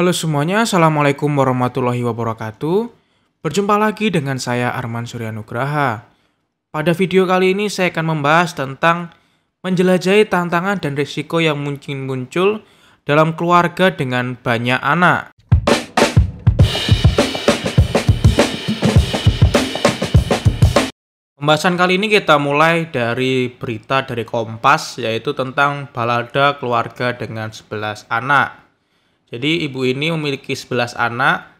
Halo semuanya, Assalamualaikum warahmatullahi wabarakatuh. Berjumpa lagi dengan saya Arman Suryanugraha. Pada video kali ini saya akan membahas tentang menjelajahi tantangan dan risiko yang mungkin muncul dalam keluarga dengan banyak anak. Pembahasan kali ini kita mulai dari berita dari Kompas yaitu tentang balada keluarga dengan 11 anak. Jadi ibu ini memiliki 11 anak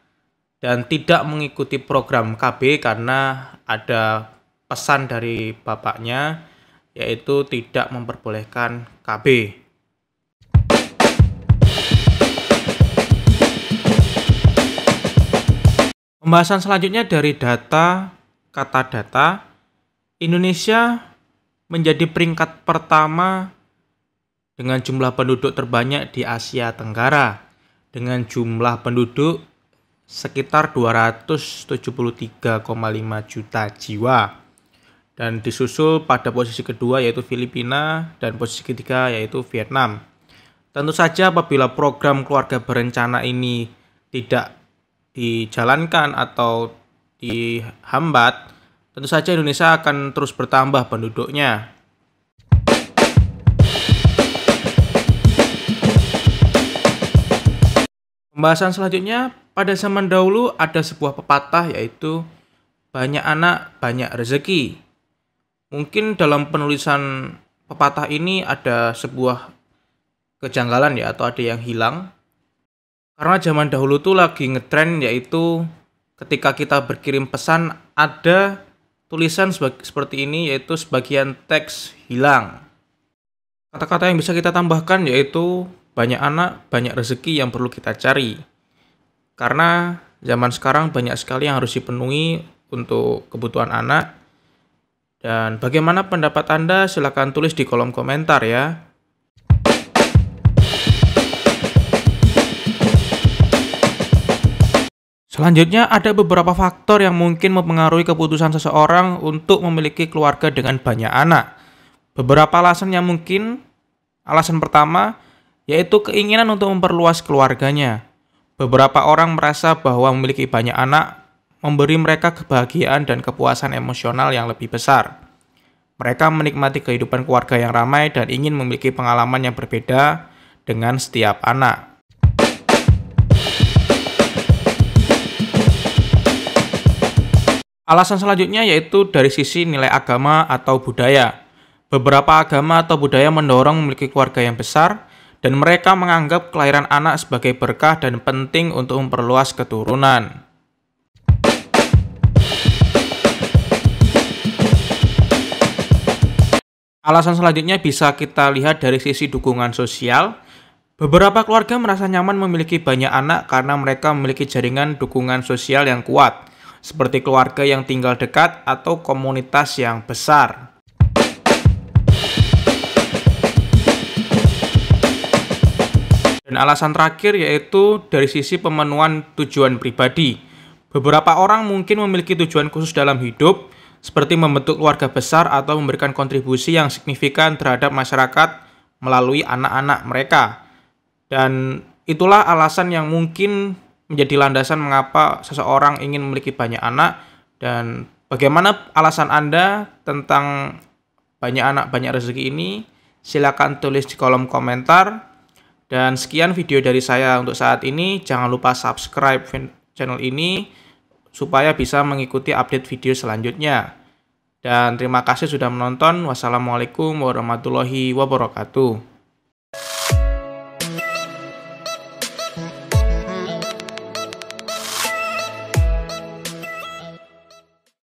dan tidak mengikuti program KB karena ada pesan dari bapaknya yaitu tidak memperbolehkan KB. Pembahasan selanjutnya dari data kata data Indonesia menjadi peringkat pertama dengan jumlah penduduk terbanyak di Asia Tenggara dengan jumlah penduduk sekitar 273,5 juta jiwa. Dan disusul pada posisi kedua yaitu Filipina dan posisi ketiga yaitu Vietnam. Tentu saja apabila program keluarga berencana ini tidak dijalankan atau dihambat, tentu saja Indonesia akan terus bertambah penduduknya Pembahasan selanjutnya, pada zaman dahulu ada sebuah pepatah yaitu banyak anak, banyak rezeki. Mungkin dalam penulisan pepatah ini ada sebuah kejanggalan ya atau ada yang hilang. Karena zaman dahulu tuh lagi ngetren yaitu ketika kita berkirim pesan ada tulisan seperti ini yaitu sebagian teks hilang. Kata-kata yang bisa kita tambahkan yaitu banyak anak, banyak rezeki yang perlu kita cari. Karena zaman sekarang banyak sekali yang harus dipenuhi untuk kebutuhan anak. Dan bagaimana pendapat Anda? Silahkan tulis di kolom komentar ya. Selanjutnya, ada beberapa faktor yang mungkin mempengaruhi keputusan seseorang untuk memiliki keluarga dengan banyak anak. Beberapa alasan yang mungkin, alasan pertama, yaitu keinginan untuk memperluas keluarganya. Beberapa orang merasa bahwa memiliki banyak anak memberi mereka kebahagiaan dan kepuasan emosional yang lebih besar. Mereka menikmati kehidupan keluarga yang ramai dan ingin memiliki pengalaman yang berbeda dengan setiap anak. Alasan selanjutnya yaitu dari sisi nilai agama atau budaya. Beberapa agama atau budaya mendorong memiliki keluarga yang besar, dan mereka menganggap kelahiran anak sebagai berkah dan penting untuk memperluas keturunan. Alasan selanjutnya bisa kita lihat dari sisi dukungan sosial. Beberapa keluarga merasa nyaman memiliki banyak anak karena mereka memiliki jaringan dukungan sosial yang kuat, seperti keluarga yang tinggal dekat atau komunitas yang besar. Dan alasan terakhir yaitu dari sisi pemenuhan tujuan pribadi. Beberapa orang mungkin memiliki tujuan khusus dalam hidup, seperti membentuk keluarga besar atau memberikan kontribusi yang signifikan terhadap masyarakat melalui anak-anak mereka. Dan itulah alasan yang mungkin menjadi landasan mengapa seseorang ingin memiliki banyak anak dan bagaimana alasan Anda tentang banyak anak banyak rezeki ini? Silakan tulis di kolom komentar. Dan sekian video dari saya untuk saat ini. Jangan lupa subscribe channel ini supaya bisa mengikuti update video selanjutnya. Dan terima kasih sudah menonton. Wassalamualaikum warahmatullahi wabarakatuh.